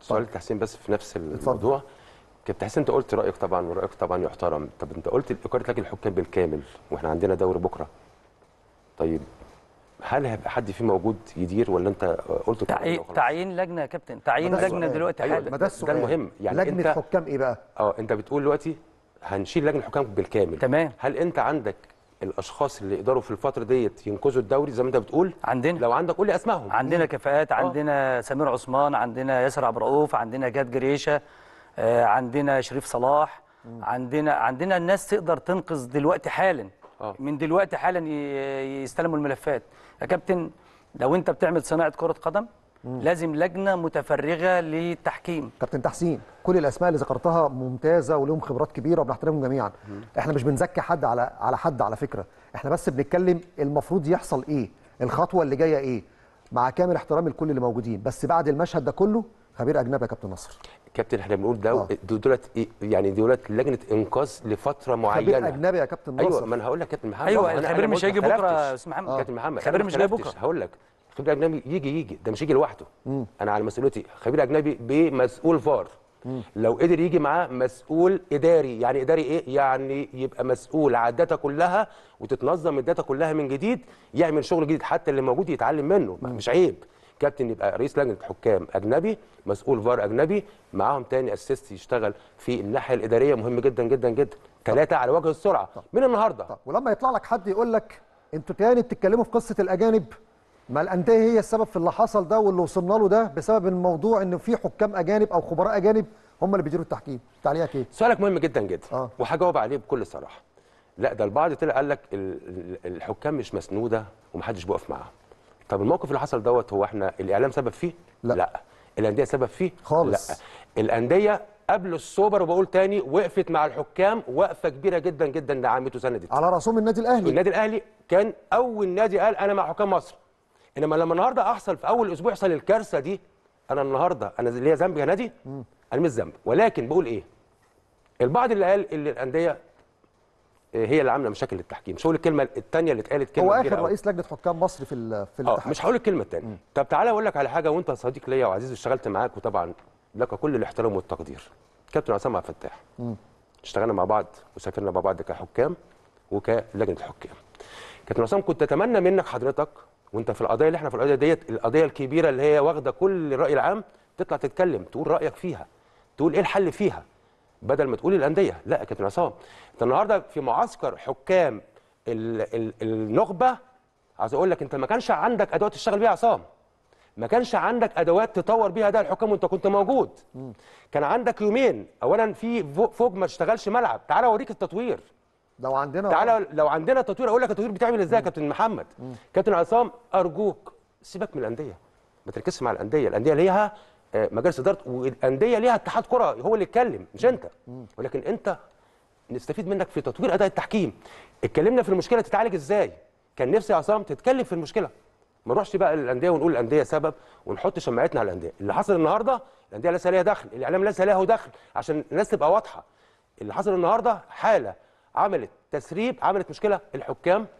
سؤال تحسين بس في نفس الموضوع كابتن حسين انت قلت رايك طبعا ورايك طبعا يحترم طب انت قلت اقاله لجنه الحكام بالكامل واحنا عندنا دوري بكره طيب هل هيبقى حد فيه موجود يدير ولا انت قلت تعيين تعيين لجنه يا كابتن تعيين لجنه دلوقتي أيوة حالا ده, ده المهم يعني لجنه انت حكام ايه بقى اه انت بتقول دلوقتي هنشيل لجنه الحكام بالكامل تمام هل انت عندك الاشخاص اللي يقدروا في الفتره ديت ينقذوا الدوري زي ما انت بتقول عندنا لو عندك قول لي اسمائهم عندنا كفاءات آه. عندنا أوه. سمير عثمان عندنا ياسر عبد الرؤوف عندنا جاد جريشه آه عندنا شريف صلاح م. عندنا عندنا الناس تقدر تنقذ دلوقتي حالا أوه. من دلوقتي حالا يستلموا الملفات يا كابتن لو انت بتعمل صناعه كره قدم مم. لازم لجنه متفرغه للتحكيم كابتن تحسين كل الاسماء اللي ذكرتها ممتازه ولهم خبرات كبيره وبنحترمهم جميعا مم. احنا مش بنزكي حد على على حد على فكره احنا بس بنتكلم المفروض يحصل ايه الخطوه اللي جايه ايه مع كامل احترامي لكل اللي موجودين بس بعد المشهد ده كله خبير اجنبي يا كابتن نصر كابتن احنا بنقول ده آه. دولت إيه، يعني دولت لجنه انقاذ لفتره معينه خبير اجنبي يا كابتن أيوة، نصر ايوه ما انا هقول لك كابتن محمد ايوه الخبير مش هيجي بكره استاذ محمد آه. كابتن محمد الخبير مش جاي بكره هقول لك خبير اجنبي يجي يجي ده مش يجي لوحده مم. انا على مسؤوليتي خبير اجنبي بمسؤول فار مم. لو قدر يجي معاه مسؤول اداري يعني اداري ايه يعني يبقى مسؤول على الداتا كلها وتتنظم الداتا كلها من جديد يعمل شغل جديد حتى اللي موجود يتعلم منه مم. مش عيب كابتن يبقى رئيس لجنه حكام اجنبي مسؤول فار اجنبي معاهم تاني اسيست يشتغل في الناحيه الاداريه مهم جدا جدا جدا ثلاثه على وجه السرعه طب. من النهارده طب. ولما يطلع لك حد يقول لك انتوا تاني بتتكلموا في قصه الاجانب ما الانديه هي السبب في اللي حصل ده واللي وصلنا له ده بسبب الموضوع ان في حكام اجانب او خبراء اجانب هم اللي بيديروا التحكيم تعليقك ايه سؤالك مهم جدا جدا آه. وهجاوب عليه بكل صراحه لا ده البعض طلع قال لك الحكام مش مسنوده ومحدش بيقف معاها طب الموقف اللي حصل دوت هو احنا الاعلام سبب فيه لا, لا. الانديه سبب فيه خالص لا الانديه قبل السوبر وبقول تاني وقفت مع الحكام وقفه كبيره جدا جدا دعمت وسندت على رسوم النادي الاهلي النادي الاهلي كان اول نادي قال انا مع حكام مصر انما لما النهارده احصل في اول اسبوع يحصل الكارثه دي انا النهارده انا ليا ذنب يا نادي انا مش ذنب ولكن بقول ايه البعض اللي قال ان الانديه آه، هي اللي عامله مشاكل التحكيم مش هقول الكلمه الثانيه اللي اتقالت كلمه هو اخر رئيس لجنه حكام مصر في في آه، الاتحاد مش هقول الكلمه الثانيه طب تعالى اقول لك على حاجه وانت صديق ليا وعزيز اشتغلت معاك وطبعا لك كل الاحترام والتقدير كابتن عصام عبد الفتاح اشتغلنا مع بعض وسافرنا مع بعض كحكام وكلجنه حكام كابتن عصام كنت اتمنى منك حضرتك وانت في القضايا اللي احنا في القضيه ديت القضيه الكبيره اللي هي واخده كل الراي العام تطلع تتكلم تقول رايك فيها تقول ايه الحل فيها بدل ما تقول الانديه لا يا كابتن عصام انت النهارده في معسكر حكام النخبه عايز اقول لك انت ما كانش عندك ادوات تشتغل بيها عصام ما كانش عندك ادوات تطور بيها ده الحكام وانت كنت موجود كان عندك يومين اولا في فوق ما اشتغلش ملعب تعالى اوريك التطوير لو عندنا تعالى لو عندنا تطوير اقول لك التطوير بتعمل ازاي يا كابتن محمد كابتن عصام ارجوك سيبك من الانديه ما تركزش مع الانديه الانديه ليها آه، مجالس اداره والانديه ليها اتحاد كره هو اللي يتكلم مش انت ولكن انت نستفيد منك في تطوير اداء التحكيم اتكلمنا في المشكله تتعالج ازاي كان نفسي يا عصام تتكلم في المشكله ما نروحش بقى للانديه ونقول الانديه سبب ونحط شماعتنا على الانديه اللي حصل النهارده الانديه ليس ليها دخل الاعلام ليس له دخل عشان الناس تبقى واضحه اللي حصل النهارده حاله عملت تسريب عملت مشكله الحكام